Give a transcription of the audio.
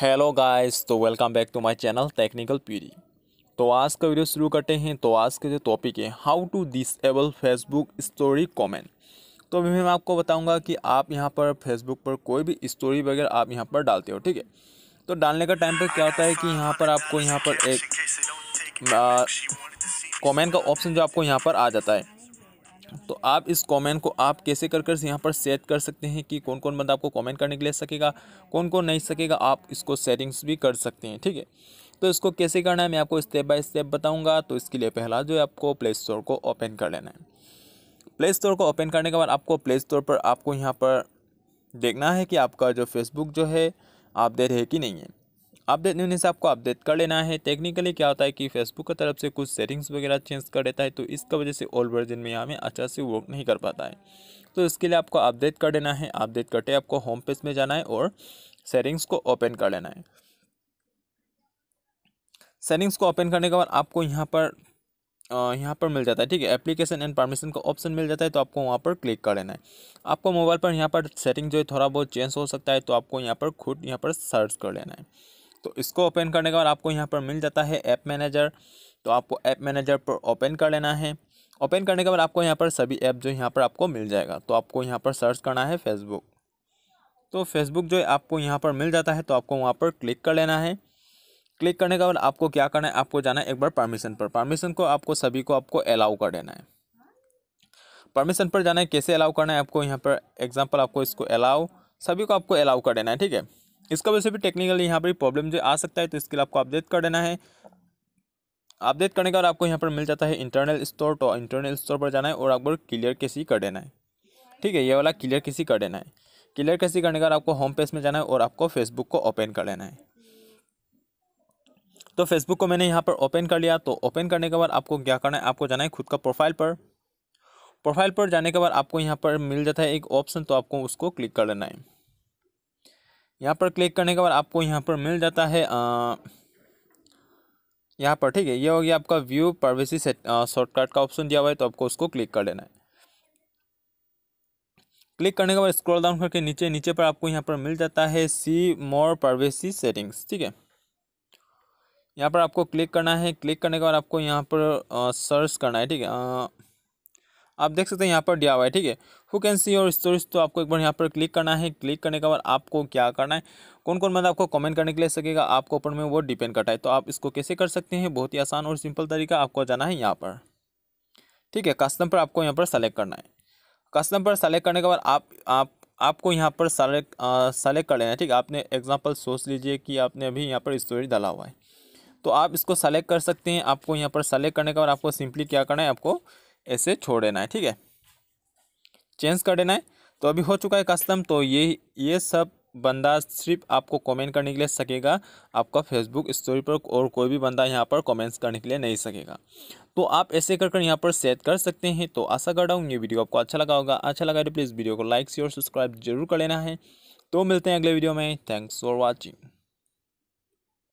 hello guys तो welcome back to my channel technical पीरी तो आज का वीडियो शुरू करते हैं तो आज के जो टॉपिक है how to disable Facebook story comment तो अभी मैं आपको बताऊंगा कि आप यहां पर फेसबुक पर कोई भी स्टोरी वगैरह आप यहां पर डालते हो ठीक है तो डालने का टाइम पर क्या होता है कि यहाँ पर आपको यहाँ पर एक कॉमेंट का ऑप्शन जो आपको यहाँ पर आ जाता है तो आप इस कमेंट को आप कैसे कर कर यहाँ पर सेट कर सकते हैं कि कौन कौन बंदा आपको कमेंट करने के लिए सकेगा कौन कौन नहीं सकेगा आप इसको सेटिंग्स भी कर सकते हैं ठीक है तो इसको कैसे करना है मैं आपको स्टेप बाय स्टेप बताऊंगा तो इसके लिए पहला जो है आपको प्ले स्टोर को ओपन कर लेना है प्ले स्टोर को ओपन करने के बाद आपको प्ले स्टोर पर आपको यहाँ पर देखना है कि आपका जो फेसबुक जो है आप दे रहे कि नहीं है अपडेट न्यूज से आपको अपडेट कर लेना है टेक्निकली क्या होता है कि फेसबुक की तरफ से कुछ सेटिंग्स वगैरह चेंज कर देता है तो इसका वजह से ओल्ड वर्जन में यहाँ में अच्छा से वर्क नहीं कर पाता है तो इसके लिए आपको अपडेट कर देना है अपडेट करते आपको होम पेज में जाना है और सेटिंग्स को ओपन कर लेना है सेटिंग्स को ओपन करने के बाद आपको यहाँ पर यहाँ पर मिल जाता है ठीक है एप्लीकेशन एंड परमिशन का ऑप्शन मिल जाता है तो आपको वहाँ पर क्लिक कर लेना है आपको मोबाइल पर यहाँ पर सेटिंग जो है थोड़ा बहुत चेंज हो सकता है तो आपको यहाँ पर खुद यहाँ पर सर्च कर लेना है तो इसको ओपन करने के बाद आपको यहाँ पर मिल जाता है ऐप मैनेजर तो आपको ऐप मैनेजर पर ओपन कर लेना है ओपन करने के बाद आपको यहाँ पर सभी ऐप जो यहाँ पर आपको मिल जाएगा तो आपको यहाँ पर सर्च करना है फेसबुक तो फेसबुक जो है आपको यहाँ पर मिल जाता है तो आपको वहाँ पर क्लिक कर लेना है क्लिक करने के बाद आपको क्या करना है आपको जाना है एक बार परमिशन पर परमिशन को आपको सभी को आपको अलाउ कर देना है परमिशन पर जाना है कैसे अलाउ करना है आपको यहाँ पर एग्जाम्पल आपको इसको अलाउ सभी को आपको अलाउ कर देना है ठीक है इसका वैसे भी टेक्निकली यहाँ पर प्रॉब्लम जो आ सकता है तो इसके लिए आपको अपडेट कर देना है अपडेट करने के बाद आपको यहाँ पर मिल जाता है इंटरनल स्टोर तो इंटरनल स्टोर पर जाना है और आपको क्लियर किसी कर देना है ठीक है ये वाला क्लियर किसी कर देना है क्लियर कैसी करने के बाद आपको होम पेज में जाना है और आपको फेसबुक को ओपन कर लेना है तो फेसबुक को मैंने यहाँ पर ओपन कर लिया तो ओपन करने के बाद आपको क्या करना है आपको जाना है खुद का प्रोफाइल पर प्रोफाइल पर जाने के बाद आपको यहाँ पर मिल जाता है एक ऑप्शन तो आपको उसको क्लिक कर लेना है यहाँ पर क्लिक करने के बाद आपको यहाँ पर मिल जाता है आ, यहाँ पर ठीक है ये हो गया आपका व्यू प्राइवेसी शॉर्टकट का ऑप्शन दिया हुआ है तो आपको उसको क्लिक कर लेना है क्लिक करने के बाद स्क्रॉल डाउन करके नीचे नीचे पर आपको यहाँ पर मिल जाता है सी मोर प्राइवेसी सेटिंग्स ठीक है यहाँ पर आपको क्लिक करना है क्लिक करने के बाद आपको यहाँ पर सर्च करना है ठीक है आप देख सकते हैं यहाँ पर दिया हुआ है ठीक है who can see your stories तो आपको एक बार यहाँ पर क्लिक करना है क्लिक करने के बाद आपको क्या करना है कौन कौन मतलब आपको कमेंट करने के लिए सकेगा आपको ऊपर में वो डिपेंड करता है तो आप इसको कैसे कर सकते हैं बहुत ही आसान और सिंपल तरीका आपको जाना है यहाँ पर ठीक है कस्टम पर आपको यहाँ पर सेलेक्ट करना है कस्टम पर सेलेक्ट करने के बाद आप आप आपको यहाँ पर सेलेक्ट सेलेक्ट कर लेना है ठीक है आपने एग्जांपल सोच लीजिए कि आपने अभी यहाँ पर स्टोरेज डाला हुआ है तो आप इसको सेलेक्ट कर सकते हैं आपको यहाँ पर सेलेक्ट करने के बाद आपको सिंपली क्या करना है आपको ऐसे छोड़ देना है ठीक है चेंज कर देना है तो अभी हो चुका है कस्टम तो ये ये सब बंदा सिर्फ आपको कमेंट करने के लिए सकेगा आपका फेसबुक स्टोरी पर और कोई भी बंदा यहाँ पर कमेंट्स करने के लिए नहीं सकेगा तो आप ऐसे कर कर यहाँ पर सेट कर सकते हैं तो आशा कर रहा हूँ ये वीडियो आपको अच्छा लगा होगा अच्छा लगा तो प्लीज़ वीडियो को लाइक शेयर सब्सक्राइब जरूर कर लेना है तो मिलते हैं अगले वीडियो में थैंक्स फॉर वॉचिंग